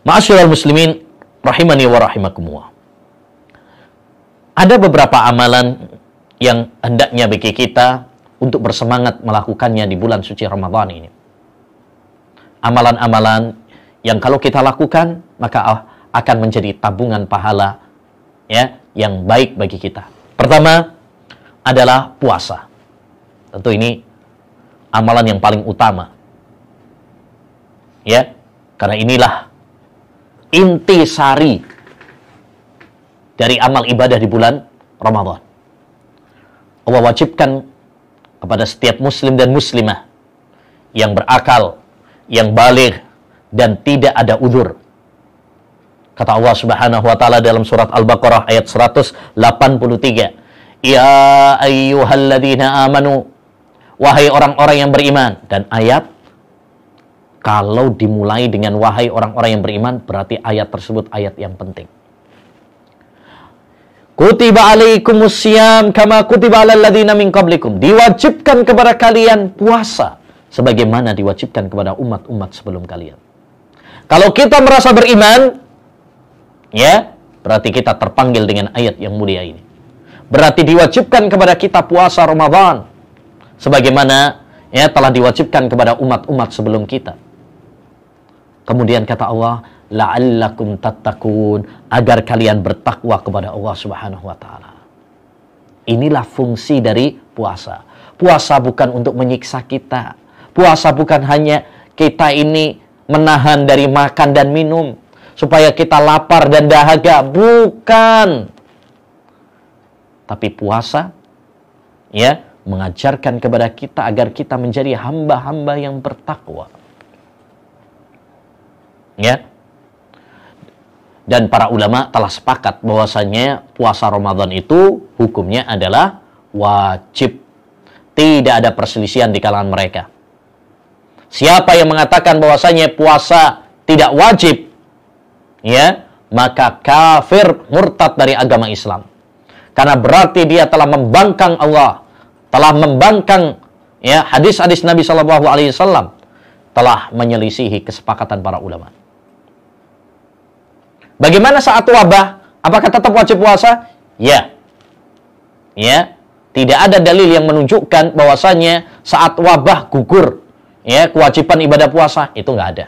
Ma'asyiral muslimin rahimani wa rahimakumullah. Ada beberapa amalan yang hendaknya bagi kita untuk bersemangat melakukannya di bulan suci Ramadan ini. Amalan-amalan yang kalau kita lakukan maka ah, akan menjadi tabungan pahala ya yang baik bagi kita. Pertama adalah puasa. Tentu ini amalan yang paling utama. Ya, karena inilah inti sari dari amal ibadah di bulan Ramadan. Allah wajibkan kepada setiap muslim dan muslimah yang berakal, yang balik, dan tidak ada udur. Kata Allah Subhanahu wa taala dalam surat Al-Baqarah ayat 183. Ya ayyuhalladzina amanu wahai orang-orang yang beriman dan ayat kalau dimulai dengan wahai orang-orang yang beriman, berarti ayat tersebut ayat yang penting. Kutiba alaikumus kama kutiba alal ladina min qablikum. Diwajibkan kepada kalian puasa sebagaimana diwajibkan kepada umat-umat sebelum kalian. Kalau kita merasa beriman, ya, berarti kita terpanggil dengan ayat yang mulia ini. Berarti diwajibkan kepada kita puasa Ramadan sebagaimana ya telah diwajibkan kepada umat-umat sebelum kita. Kemudian kata Allah, la'allakum tattaqun agar kalian bertakwa kepada Allah Subhanahu wa taala. Inilah fungsi dari puasa. Puasa bukan untuk menyiksa kita. Puasa bukan hanya kita ini menahan dari makan dan minum supaya kita lapar dan dahaga, bukan. Tapi puasa ya mengajarkan kepada kita agar kita menjadi hamba-hamba yang bertakwa. Ya. Dan para ulama telah sepakat bahwasanya puasa Ramadan itu hukumnya adalah wajib. Tidak ada perselisihan di kalangan mereka. Siapa yang mengatakan bahwasanya puasa tidak wajib, ya, maka kafir murtad dari agama Islam. Karena berarti dia telah membangkang Allah, telah membangkang ya hadis-hadis Nabi Shallallahu alaihi wasallam, telah menyelisihi kesepakatan para ulama. Bagaimana saat wabah? Apakah tetap wajib puasa? Ya. Ya. Tidak ada dalil yang menunjukkan bahwasanya saat wabah gugur ya kewajiban ibadah puasa itu nggak ada.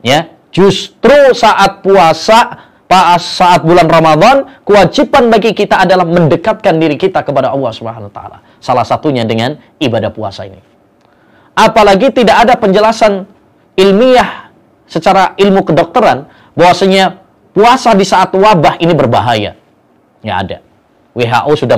Ya, justru saat puasa saat bulan Ramadan kewajiban bagi kita adalah mendekatkan diri kita kepada Allah Subhanahu wa taala. Salah satunya dengan ibadah puasa ini. Apalagi tidak ada penjelasan ilmiah secara ilmu kedokteran bahwasanya puasa di saat wabah ini berbahaya. ya ada. WHO sudah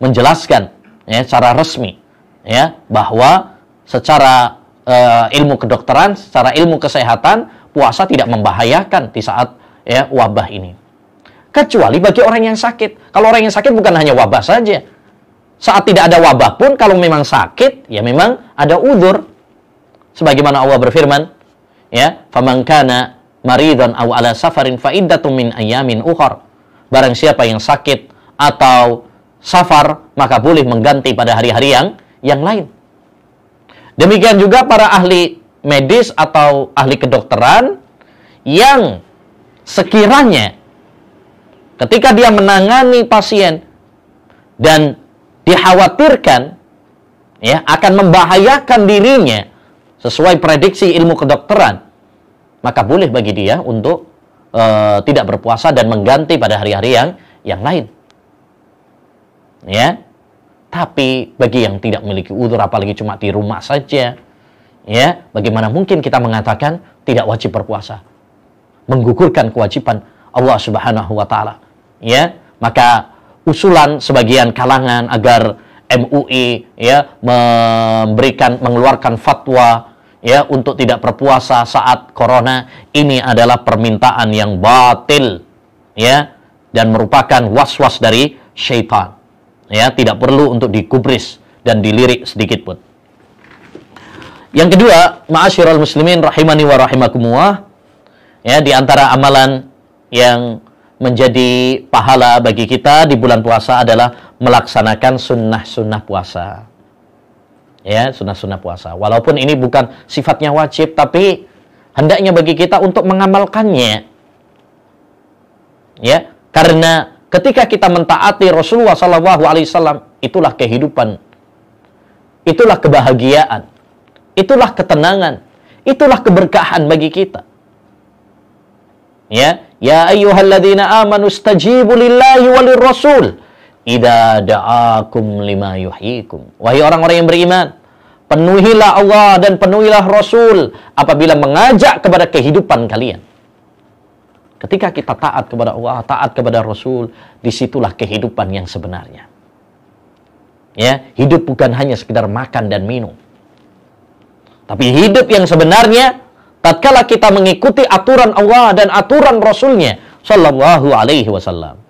menjelaskan ya secara resmi ya bahwa secara uh, ilmu kedokteran, secara ilmu kesehatan puasa tidak membahayakan di saat ya wabah ini. Kecuali bagi orang yang sakit. Kalau orang yang sakit bukan hanya wabah saja, saat tidak ada wabah pun kalau memang sakit ya memang ada udur sebagaimana Allah berfirman ya famankana kana maridan aw ala safarin fa min ayamin ukhar barang siapa yang sakit atau safar maka boleh mengganti pada hari-hari yang yang lain demikian juga para ahli medis atau ahli kedokteran yang sekiranya ketika dia menangani pasien dan dikhawatirkan ya akan membahayakan dirinya sesuai prediksi ilmu kedokteran maka boleh bagi dia untuk e, tidak berpuasa dan mengganti pada hari-hari yang yang lain. Ya. Tapi bagi yang tidak memiliki udur apalagi cuma di rumah saja, ya, bagaimana mungkin kita mengatakan tidak wajib berpuasa? Menggugurkan kewajiban Allah Subhanahu wa taala. Ya, maka usulan sebagian kalangan agar MUI ya memberikan mengeluarkan fatwa ya untuk tidak berpuasa saat corona ini adalah permintaan yang batil ya dan merupakan was-was dari syaitan ya tidak perlu untuk dikubris dan dilirik sedikit pun yang kedua ma'asyiral muslimin rahimani wa rahimakumullah ya di antara amalan yang menjadi pahala bagi kita di bulan puasa adalah melaksanakan sunnah-sunnah puasa ya sunnah-sunnah puasa. Walaupun ini bukan sifatnya wajib, tapi hendaknya bagi kita untuk mengamalkannya. Ya, karena ketika kita mentaati Rasulullah Shallallahu Alaihi Wasallam, itulah kehidupan, itulah kebahagiaan, itulah ketenangan, itulah keberkahan bagi kita. Ya, ya ayuhaladina amanu stajibu rasul Ida da'akum lima yuhyikum. Wahai orang-orang yang beriman, penuhilah Allah dan penuhilah Rasul apabila mengajak kepada kehidupan kalian. Ketika kita taat kepada Allah, taat kepada Rasul, disitulah kehidupan yang sebenarnya. Ya, hidup bukan hanya sekedar makan dan minum. Tapi hidup yang sebenarnya, tatkala kita mengikuti aturan Allah dan aturan Rasulnya, Sallallahu alaihi wasallam